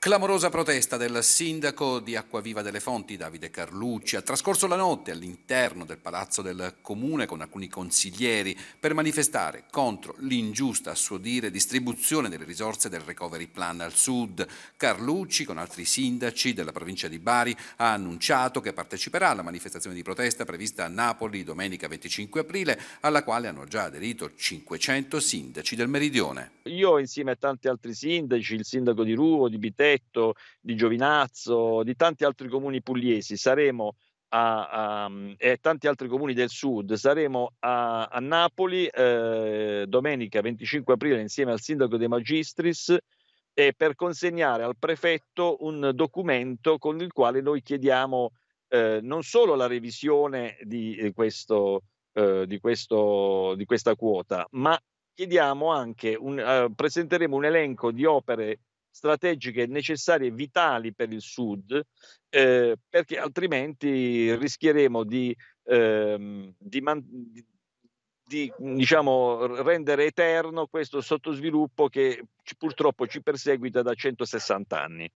Clamorosa protesta del sindaco di Acquaviva delle Fonti, Davide Carlucci, ha trascorso la notte all'interno del palazzo del comune con alcuni consiglieri per manifestare contro l'ingiusta, a suo dire, distribuzione delle risorse del recovery plan al sud. Carlucci, con altri sindaci della provincia di Bari, ha annunciato che parteciperà alla manifestazione di protesta prevista a Napoli domenica 25 aprile, alla quale hanno già aderito 500 sindaci del meridione. Io insieme a tanti altri sindaci, il sindaco di Ruvo, di Bitello, Grosseto, di Giovinazzo, di tanti altri comuni pugliesi, saremo a, a, e tanti altri comuni del sud. Saremo a, a Napoli eh, domenica 25 aprile insieme al sindaco De Magistris eh, per consegnare al prefetto un documento con il quale noi chiediamo eh, non solo la revisione di, eh, questo, eh, di, questo, di questa quota, ma chiediamo anche un, eh, presenteremo un elenco di opere strategiche necessarie e vitali per il Sud, eh, perché altrimenti rischieremo di, ehm, di, man- di, di diciamo, rendere eterno questo sottosviluppo che purtroppo ci perseguita da 160 anni.